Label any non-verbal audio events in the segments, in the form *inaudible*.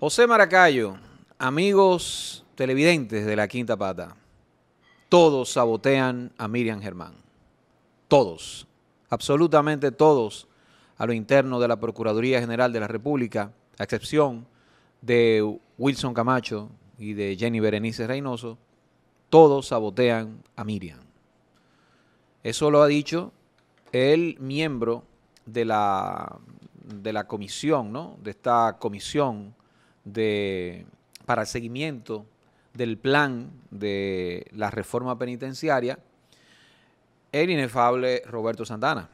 José Maracayo, amigos televidentes de la Quinta Pata, todos sabotean a Miriam Germán. Todos, absolutamente todos, a lo interno de la Procuraduría General de la República, a excepción de Wilson Camacho y de Jenny Berenice Reynoso, todos sabotean a Miriam. Eso lo ha dicho el miembro de la, de la comisión, ¿no? De esta comisión de, para el seguimiento del plan de la reforma penitenciaria, el inefable Roberto Santana.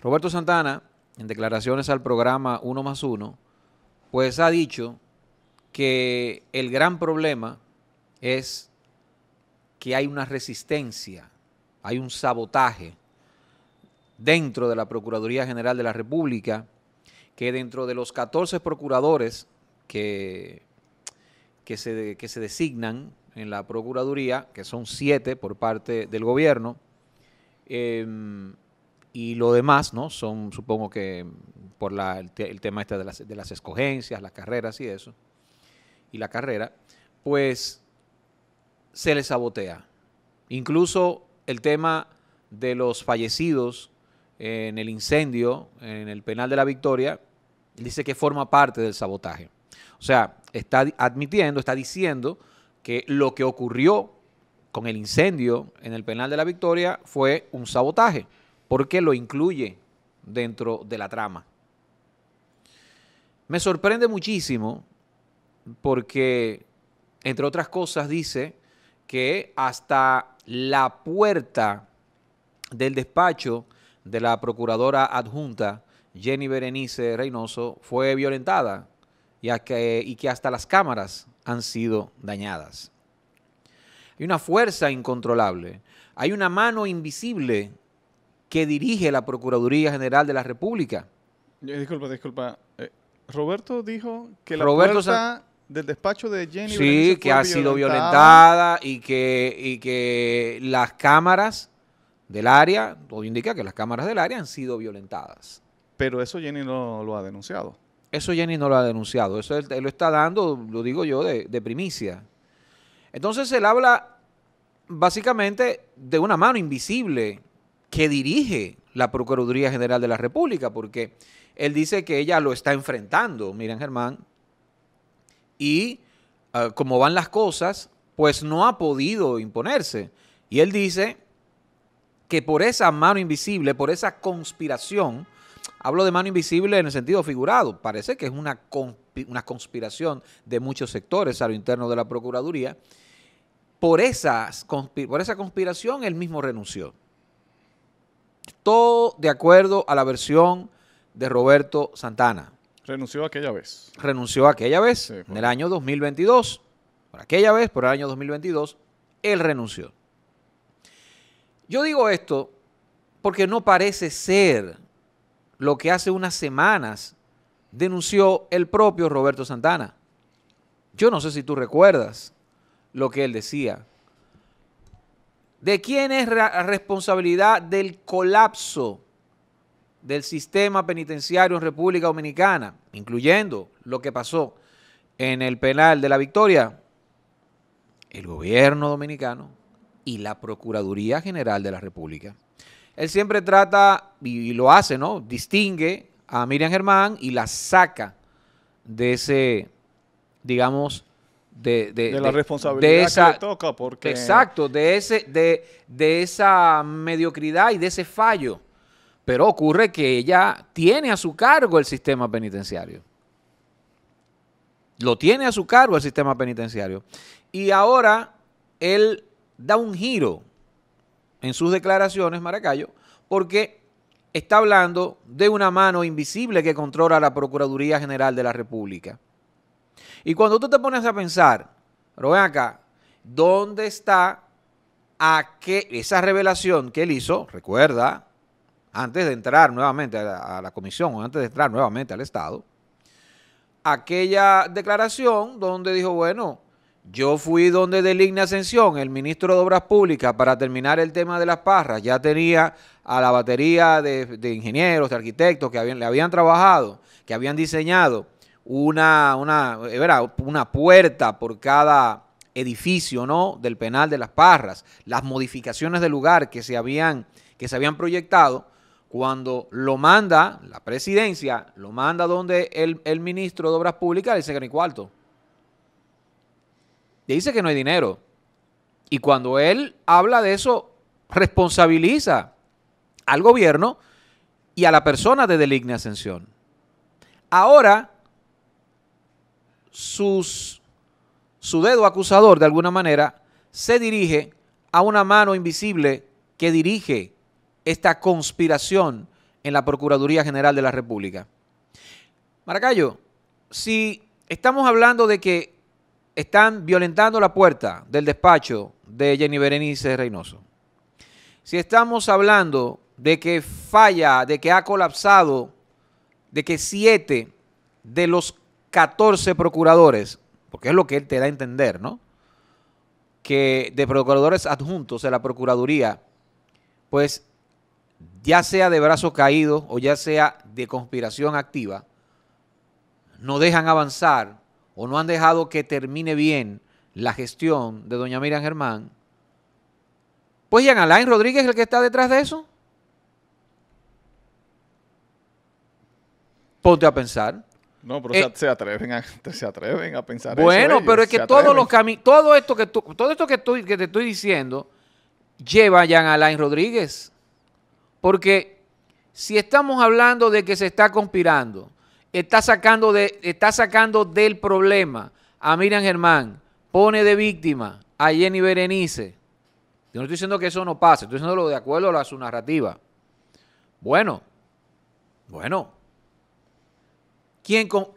Roberto Santana, en declaraciones al programa Uno más Uno, pues ha dicho que el gran problema es que hay una resistencia, hay un sabotaje dentro de la Procuraduría General de la República que dentro de los 14 procuradores que, que, se, que se designan en la Procuraduría, que son siete por parte del gobierno, em, y lo demás, ¿no? Son, supongo que por el, tema este de las, de las escogencias, las carreras y eso, y la carrera, pues se les sabotea. Incluso el tema de los fallecidos en el incendio en el penal de la victoria, dice que forma parte del sabotaje. O sea, está admitiendo, está diciendo que lo que ocurrió con el incendio en el penal de la victoria fue un sabotaje, porque lo incluye dentro de la trama. Me sorprende muchísimo porque, entre otras cosas, dice que hasta la puerta del despacho de la procuradora adjunta Jenny Berenice Reynoso fue violentada y, que, y que hasta las cámaras han sido dañadas. Hay una fuerza incontrolable, hay una mano invisible que dirige la Procuraduría General de la República. Eh, disculpa, disculpa. Eh, Roberto dijo que la Roberto del despacho de Jenny sí, que ha sido violentada y que, y que las cámaras del área, todo indica que las cámaras del área han sido violentadas. Pero eso Jenny no lo ha denunciado. Eso Jenny no lo ha denunciado, eso él, lo está dando, lo digo yo, de, primicia. Entonces él habla básicamente de una mano invisible que dirige la Procuraduría General de la República, porque él dice que ella lo está enfrentando, miren Germán, y ah, como van las cosas, pues no ha podido imponerse. Y él dice que por esa mano invisible, por esa conspiración, hablo de mano invisible en el sentido figurado, parece que es una, una conspiración de muchos sectores a lo interno de la Procuraduría, por, por esa conspiración él mismo renunció. Todo de acuerdo a la versión de Roberto Santana. Renunció aquella vez. Renunció aquella vez, en el año 2022. Por aquella vez, por el año 2022, él renunció. Yo digo esto porque no parece ser lo que hace unas semanas denunció el propio Roberto Santana. Yo no sé si tú recuerdas lo que él decía. ¿De quién es la responsabilidad del colapso del sistema penitenciario en República Dominicana, incluyendo lo que pasó en el penal de la Victoria? El gobierno dominicano y la Procuraduría General de la República. Él siempre trata, y, lo hace, ¿no? Distingue a Miriam Germán y la saca de ese, digamos, de, la responsabilidad de esa, que le toca. Porque... Exacto, de, ese, de, de esa mediocridad y de ese fallo. Pero ocurre que ella tiene a su cargo el sistema penitenciario. Lo tiene a su cargo el sistema penitenciario. Y ahora él da un giro en sus declaraciones, Maracayo, porque está hablando de una mano invisible que controla la Procuraduría General de la República. Y cuando tú te pones a pensar, pero ven acá, ¿dónde está a esa revelación que él hizo, recuerda, antes de entrar nuevamente a la, comisión o antes de entrar nuevamente al Estado, aquella declaración donde dijo, bueno, yo fui donde Deligne Ascensión, el ministro de Obras Públicas, para terminar el tema de las parras. Ya tenía a la batería de, ingenieros, de arquitectos que habían, le habían trabajado, que habían diseñado una, una, eh, una puerta por cada edificio ¿no? del penal de las parras, las modificaciones del lugar que se habían, que se habían proyectado. Cuando lo manda la presidencia, lo manda donde el, ministro de Obras Públicas, el secretario cuarto dice que no hay dinero. Y cuando él habla de eso, responsabiliza al gobierno y a la persona de Deligne Ascensión. Ahora, su dedo acusador, de alguna manera, se dirige a una mano invisible que dirige esta conspiración en la Procuraduría General de la República. Maracayo, si estamos hablando de que están violentando la puerta del despacho de Jenny Berenice Reynoso. Si estamos hablando de que falla, de que ha colapsado, de que siete de los 14 procuradores, porque es lo que él te da a entender, ¿no? Que de procuradores adjuntos de la Procuraduría, pues ya sea de brazos caídos o ya sea de conspiración activa, no dejan avanzar o no han dejado que termine bien la gestión de doña Miriam Germán, pues Jean Alain Rodríguez es el que está detrás de eso. Ponte a pensar. No, pero se eh, atreven a, *laughs* se atreven a pensar bueno, pero es que todos los todo esto que todo esto que, estoy, que te estoy diciendo lleva a Jean Alain Rodríguez. Porque si estamos hablando de que se está conspirando está sacando, de, está sacando del problema a Miriam Germán, pone de víctima a Jenny Berenice. Yo no estoy diciendo que eso no pase, estoy diciendo lo de acuerdo a, su narrativa. Bueno, bueno. ¿Quién, con,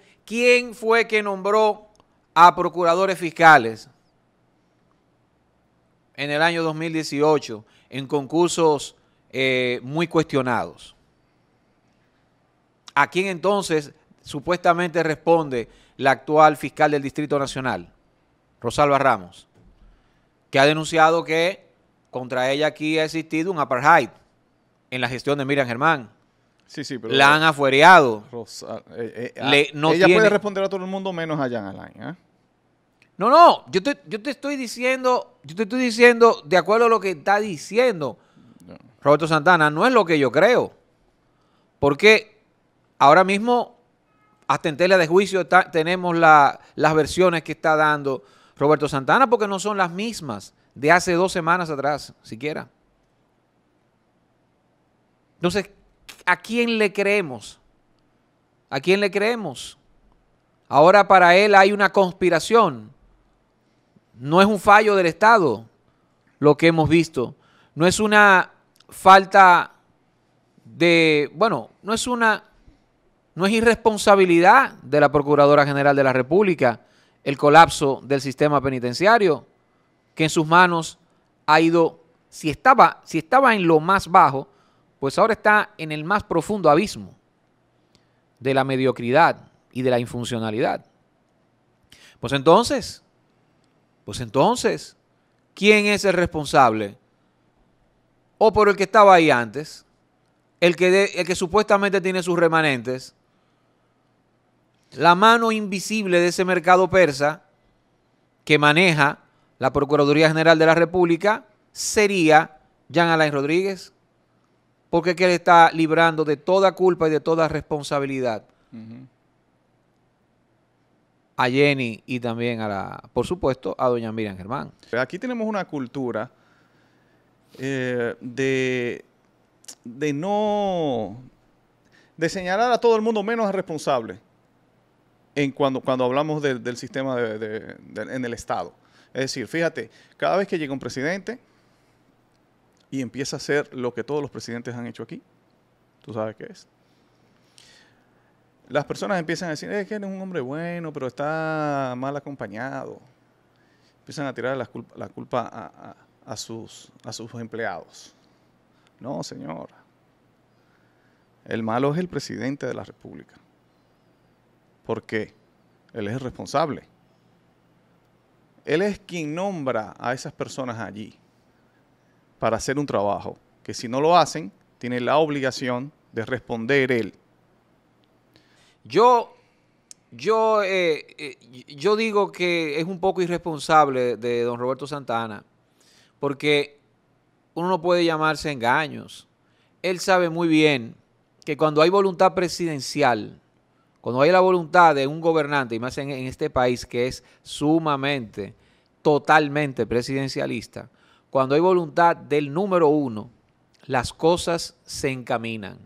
fue que nombró a procuradores fiscales en el año 2018 en concursos eh, muy cuestionados? ¿A quién entonces supuestamente responde la actual fiscal del Distrito Nacional, Rosalba Ramos, que ha denunciado que contra ella aquí ha existido un apartheid en la gestión de Miriam Germán. Sí, sí, pero la han afuereado. Eh, eh, ah, ella puede responder a todo el mundo menos a Jan Alain. ¿eh? No, no, yo te, yo te estoy diciendo, yo te estoy diciendo de acuerdo a lo que está diciendo Roberto Santana, no es lo que yo creo. Porque ahora mismo hasta en tela de juicio tenemos las versiones que está dando Roberto Santana porque no son las mismas de hace dos semanas atrás, siquiera. Entonces, ¿a quién le creemos? ¿A quién le creemos? Ahora para él hay una conspiración. No es un fallo del Estado lo que hemos visto. No es una falta de, bueno, no es una no es irresponsabilidad de la Procuradora General de la República el colapso del sistema penitenciario, que en sus manos ha ido, si estaba, si estaba en lo más bajo, pues ahora está en el más profundo abismo de la mediocridad y de la infuncionalidad. Pues entonces, pues entonces, ¿quién es el responsable? ¿O por el que estaba ahí antes? El que, el que supuestamente tiene sus remanentes, la mano invisible de ese mercado persa que maneja la Procuraduría General de la República sería Jean Alain Rodríguez, porque que le está librando de toda culpa y de toda responsabilidad a Jenny y también a la, por supuesto, a doña Miriam Germán. Pues aquí tenemos una cultura eh, de, no, de señalar a todo el mundo menos responsable en cuando, cuando hablamos del sistema en el Estado. Es decir, fíjate, cada vez que llega un presidente y empieza a hacer lo que todos los presidentes han hecho aquí, tú sabes qué es. Las personas empiezan a decir, es que eres un hombre bueno, pero está mal acompañado. Empiezan a tirar la culpa, a sus empleados. No, señor. El malo es el presidente de la República porque Él es responsable. Él es quien nombra a esas personas allí para hacer un trabajo, que si no lo hacen, tiene la obligación de responder Él. Yo, yo, eh, eh, yo digo que es un poco irresponsable de don Roberto Santana, porque uno no puede llamarse engaños. Él sabe muy bien que cuando hay voluntad presidencial, cuando hay la voluntad de un gobernante, y más en, este país que es sumamente, totalmente presidencialista, cuando hay voluntad del número uno, las cosas se encaminan.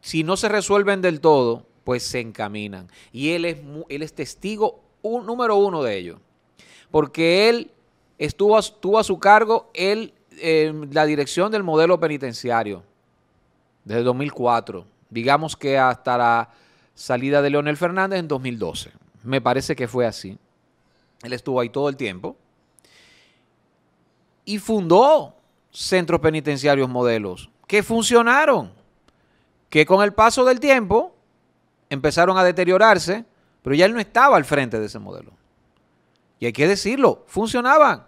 Si no se resuelven del todo, pues se encaminan. Y él es, él es testigo un, número uno de ello. Porque él estuvo, a su cargo em, la dirección del modelo penitenciario desde 2004. Digamos que hasta la salida de Leonel Fernández en 2012. Me parece que fue así. Él estuvo ahí todo el tiempo. Y fundó centros penitenciarios modelos que funcionaron, que con el paso del tiempo empezaron a deteriorarse, pero ya él no estaba al frente de ese modelo. Y hay que decirlo, funcionaban.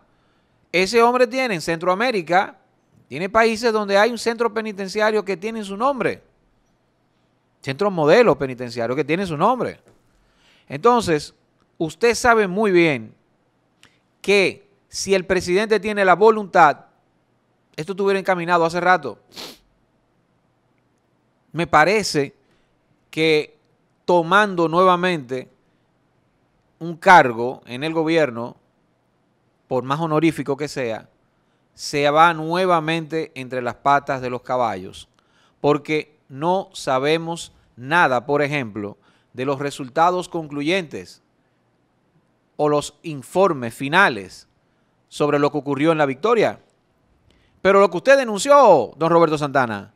Ese hombre tiene en Centroamérica, tiene países donde hay un centro penitenciario que tiene su nombre. Centro modelo penitenciario que tiene su nombre. Entonces, usted sabe muy bien que si el presidente tiene la voluntad, esto estuviera encaminado hace rato. Me parece que tomando nuevamente un cargo en el gobierno, por más honorífico que sea, se va nuevamente entre las patas de los caballos. Porque no sabemos nada, por ejemplo, de los resultados concluyentes o los informes finales sobre lo que ocurrió en la victoria. Pero lo que usted denunció, don Roberto Santana,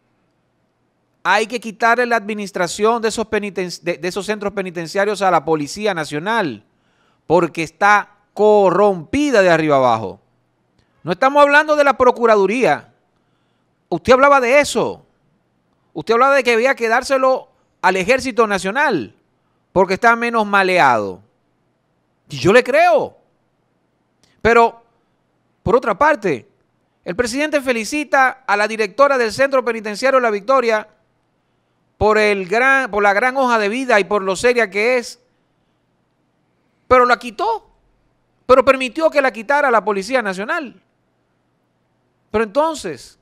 hay que quitarle la administración de esos, centros penitenciarios a la Policía Nacional, porque está corrompida de arriba abajo. No estamos hablando de la Procuraduría. Usted hablaba de eso. Usted hablaba de que había que dárselo al Ejército Nacional porque está menos maleado. Y yo le creo. Pero, por otra parte, el presidente felicita a la directora del Centro Penitenciario La Victoria por, el gran, por la gran hoja de vida y por lo seria que es. Pero la quitó. Pero permitió que la quitara la Policía Nacional. Pero entonces,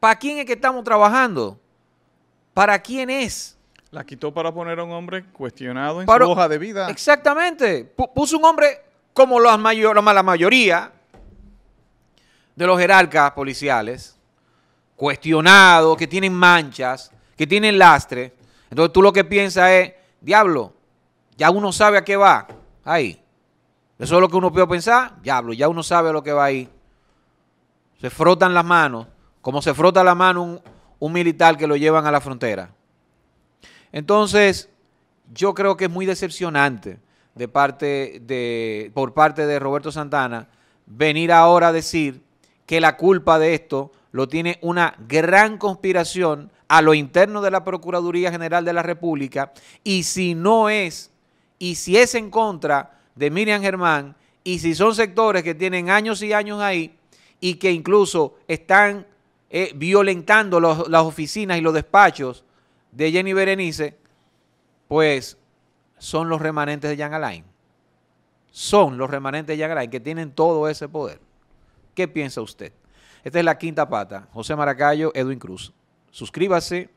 ¿Para quién es que estamos trabajando? ¿Para quién es? La quitó para poner a un hombre cuestionado en su hoja de vida. Exactamente. Puso un hombre como la, la mayoría de los jerarcas policiales, cuestionados, que tienen manchas, que tienen lastre. Entonces tú lo que piensas es, diablo, ya uno sabe a qué va ahí. Eso es lo que uno puede pensar, diablo, ya uno sabe a lo que va ahí. Se frotan las manos como se frota la mano un, militar que lo llevan a la frontera. Entonces, yo creo que es muy decepcionante de parte de, por parte de Roberto Santana venir ahora a decir que la culpa de esto lo tiene una gran conspiración a lo interno de la Procuraduría General de la República y si no es, y si es en contra de Miriam Germán, y si son sectores que tienen años y años ahí y que incluso están eh, violentando las oficinas y los despachos de Jenny Berenice, pues son los remanentes de Yang Alain. Son los remanentes de Jean Alain que tienen todo ese poder. ¿Qué piensa usted? Esta es la quinta pata. José Maracayo, Edwin Cruz. Suscríbase,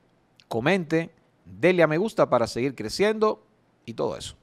comente, dele a me gusta para seguir creciendo y todo eso.